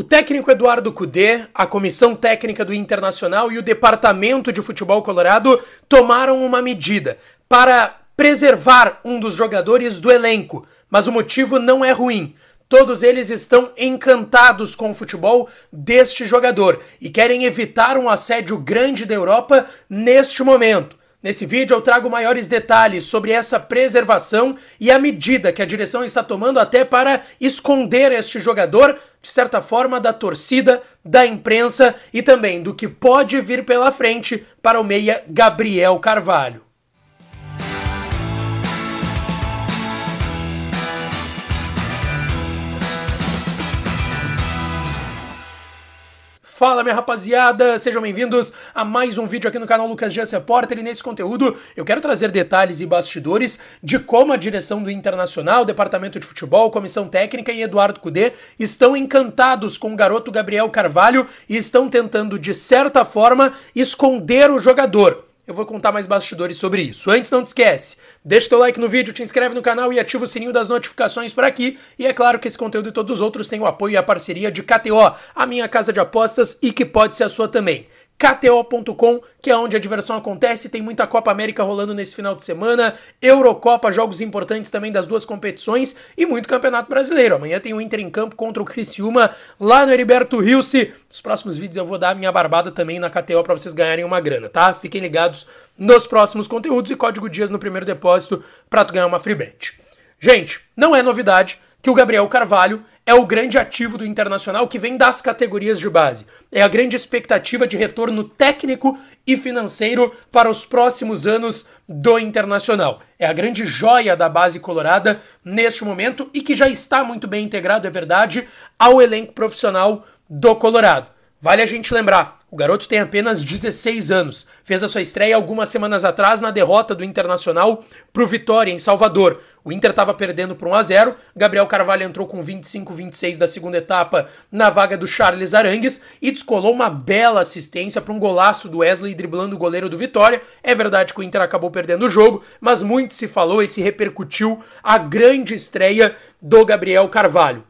O técnico Eduardo Cudê, a comissão técnica do Internacional e o departamento de futebol colorado tomaram uma medida para preservar um dos jogadores do elenco, mas o motivo não é ruim. Todos eles estão encantados com o futebol deste jogador e querem evitar um assédio grande da Europa neste momento. Nesse vídeo eu trago maiores detalhes sobre essa preservação e a medida que a direção está tomando até para esconder este jogador de certa forma, da torcida, da imprensa e também do que pode vir pela frente para o meia Gabriel Carvalho. Fala minha rapaziada, sejam bem-vindos a mais um vídeo aqui no canal Lucas Dias Repórter e nesse conteúdo eu quero trazer detalhes e bastidores de como a direção do Internacional, Departamento de Futebol, Comissão Técnica e Eduardo Cudê estão encantados com o garoto Gabriel Carvalho e estão tentando de certa forma esconder o jogador eu vou contar mais bastidores sobre isso. Antes, não te esquece, deixa teu like no vídeo, te inscreve no canal e ativa o sininho das notificações por aqui. E é claro que esse conteúdo e todos os outros têm o apoio e a parceria de KTO, a minha casa de apostas e que pode ser a sua também. KTO.com, que é onde a diversão acontece. Tem muita Copa América rolando nesse final de semana, Eurocopa, jogos importantes também das duas competições e muito Campeonato Brasileiro. Amanhã tem o Inter em campo contra o Criciúma lá no Heriberto Rilse. Nos próximos vídeos eu vou dar a minha barbada também na KTO para vocês ganharem uma grana, tá? Fiquem ligados nos próximos conteúdos e código DIAS no primeiro depósito para tu ganhar uma free bet. Gente, não é novidade que o Gabriel Carvalho é o grande ativo do Internacional que vem das categorias de base. É a grande expectativa de retorno técnico e financeiro para os próximos anos do Internacional. É a grande joia da base colorada neste momento e que já está muito bem integrado, é verdade, ao elenco profissional do Colorado. Vale a gente lembrar, o garoto tem apenas 16 anos. Fez a sua estreia algumas semanas atrás na derrota do Internacional para o Vitória, em Salvador. O Inter estava perdendo por 1 a 0 Gabriel Carvalho entrou com 25-26 da segunda etapa na vaga do Charles Arangues e descolou uma bela assistência para um golaço do Wesley driblando o goleiro do Vitória. É verdade que o Inter acabou perdendo o jogo, mas muito se falou e se repercutiu a grande estreia do Gabriel Carvalho.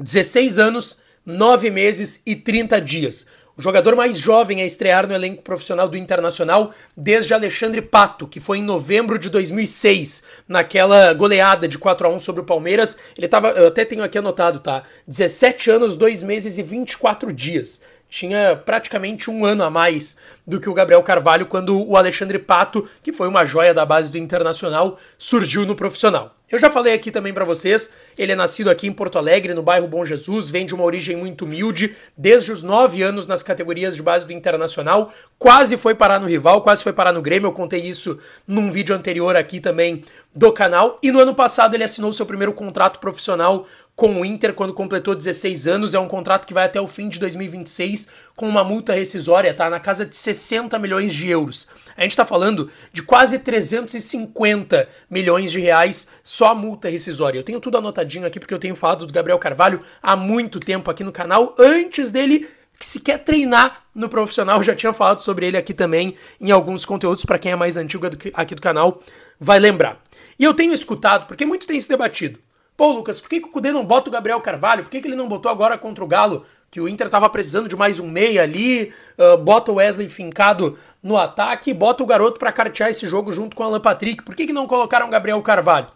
16 anos, 9 meses e 30 dias o jogador mais jovem a estrear no elenco profissional do Internacional desde Alexandre Pato, que foi em novembro de 2006, naquela goleada de 4 a 1 sobre o Palmeiras. Ele tava, eu até tenho aqui anotado, tá? 17 anos, 2 meses e 24 dias. Tinha praticamente um ano a mais do que o Gabriel Carvalho quando o Alexandre Pato, que foi uma joia da base do Internacional, surgiu no profissional. Eu já falei aqui também para vocês, ele é nascido aqui em Porto Alegre, no bairro Bom Jesus, vem de uma origem muito humilde, desde os 9 anos nas categorias de base do Internacional, quase foi parar no rival, quase foi parar no Grêmio, eu contei isso num vídeo anterior aqui também do canal, e no ano passado ele assinou seu primeiro contrato profissional com o Inter quando completou 16 anos. É um contrato que vai até o fim de 2026 com uma multa rescisória, tá? Na casa de 60 milhões de euros. A gente tá falando de quase 350 milhões de reais só a multa rescisória. Eu tenho tudo anotadinho aqui porque eu tenho falado do Gabriel Carvalho há muito tempo aqui no canal, antes dele que sequer treinar no profissional. Eu já tinha falado sobre ele aqui também em alguns conteúdos, para quem é mais antigo aqui do canal vai lembrar. E eu tenho escutado, porque muito tem se debatido. Pô, Lucas, por que, que o Cudê não bota o Gabriel Carvalho? Por que, que ele não botou agora contra o Galo? Que o Inter tava precisando de mais um meia ali, uh, bota o Wesley fincado no ataque, bota o garoto para cartear esse jogo junto com o Alan Patrick. Por que, que não colocaram o Gabriel Carvalho?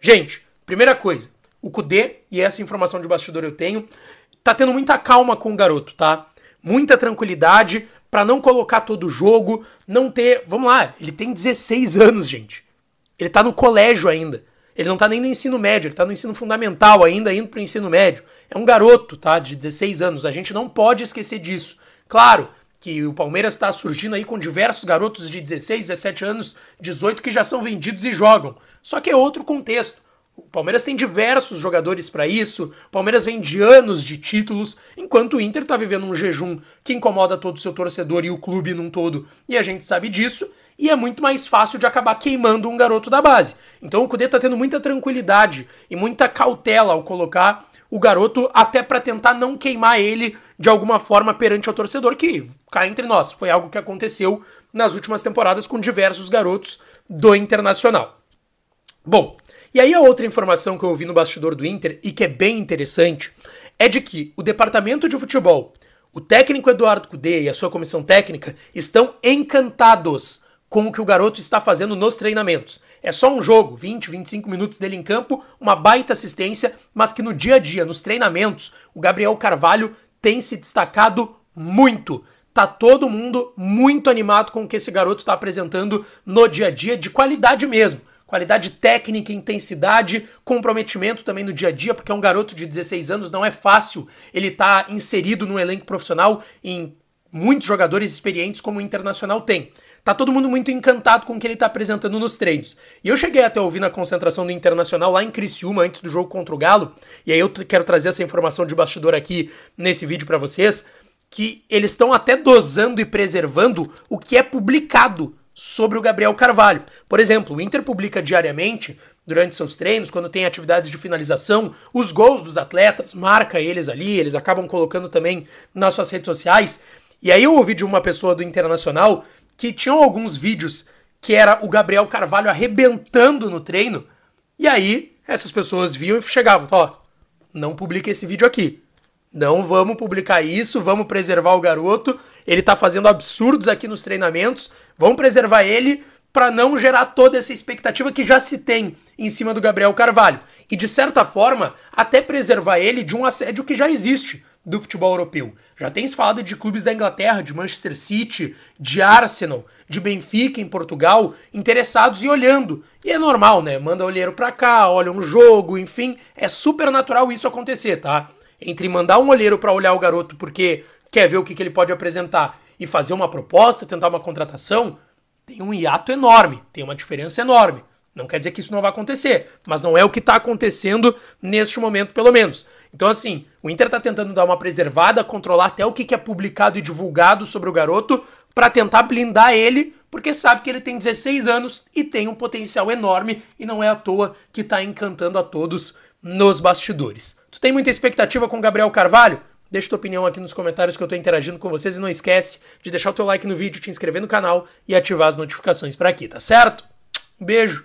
Gente, primeira coisa, o Cudê, e essa informação de bastidor eu tenho, tá tendo muita calma com o garoto, tá? Muita tranquilidade para não colocar todo o jogo, não ter. Vamos lá, ele tem 16 anos, gente. Ele tá no colégio ainda. Ele não tá nem no ensino médio, ele tá no ensino fundamental ainda, indo pro ensino médio. É um garoto, tá? De 16 anos. A gente não pode esquecer disso. Claro que o Palmeiras está surgindo aí com diversos garotos de 16, 17 anos, 18 que já são vendidos e jogam. Só que é outro contexto. O Palmeiras tem diversos jogadores para isso. O Palmeiras vem de anos de títulos, enquanto o Inter está vivendo um jejum que incomoda todo o seu torcedor e o clube num todo. E a gente sabe disso e é muito mais fácil de acabar queimando um garoto da base. Então o Cude tá tendo muita tranquilidade e muita cautela ao colocar o garoto até para tentar não queimar ele de alguma forma perante o torcedor que cá entre nós, foi algo que aconteceu nas últimas temporadas com diversos garotos do Internacional. Bom, e aí a outra informação que eu ouvi no bastidor do Inter e que é bem interessante é de que o departamento de futebol, o técnico Eduardo Cudê e a sua comissão técnica estão encantados com o que o garoto está fazendo nos treinamentos. É só um jogo, 20, 25 minutos dele em campo, uma baita assistência, mas que no dia a dia, nos treinamentos, o Gabriel Carvalho tem se destacado muito. Tá todo mundo muito animado com o que esse garoto está apresentando no dia a dia, de qualidade mesmo. Qualidade técnica, intensidade, comprometimento também no dia a dia, porque é um garoto de 16 anos, não é fácil ele estar tá inserido no elenco profissional em muitos jogadores experientes como o Internacional tem tá todo mundo muito encantado com o que ele tá apresentando nos treinos. E eu cheguei até a ouvir na concentração do Internacional lá em Criciúma, antes do jogo contra o Galo, e aí eu quero trazer essa informação de bastidor aqui nesse vídeo para vocês, que eles estão até dosando e preservando o que é publicado sobre o Gabriel Carvalho. Por exemplo, o Inter publica diariamente, durante seus treinos, quando tem atividades de finalização, os gols dos atletas, marca eles ali, eles acabam colocando também nas suas redes sociais. E aí eu ouvi de uma pessoa do Internacional que tinham alguns vídeos que era o Gabriel Carvalho arrebentando no treino, e aí essas pessoas viam e chegavam, ó, não publica esse vídeo aqui. Não vamos publicar isso, vamos preservar o garoto. Ele tá fazendo absurdos aqui nos treinamentos. Vamos preservar ele para não gerar toda essa expectativa que já se tem em cima do Gabriel Carvalho. E de certa forma, até preservar ele de um assédio que já existe do futebol europeu. Já tem se falado de clubes da Inglaterra, de Manchester City, de Arsenal, de Benfica em Portugal, interessados e olhando. E é normal, né? Manda olheiro pra cá, olha um jogo, enfim, é super natural isso acontecer, tá? Entre mandar um olheiro para olhar o garoto porque quer ver o que, que ele pode apresentar e fazer uma proposta, tentar uma contratação, tem um hiato enorme, tem uma diferença enorme. Não quer dizer que isso não vai acontecer, mas não é o que está acontecendo neste momento, pelo menos. Então, assim, o Inter está tentando dar uma preservada, controlar até o que, que é publicado e divulgado sobre o garoto, para tentar blindar ele, porque sabe que ele tem 16 anos e tem um potencial enorme, e não é à toa que está encantando a todos nos bastidores. Tu tem muita expectativa com o Gabriel Carvalho? Deixa tua opinião aqui nos comentários que eu tô interagindo com vocês e não esquece de deixar o teu like no vídeo, te inscrever no canal e ativar as notificações para aqui, tá certo? Um beijo.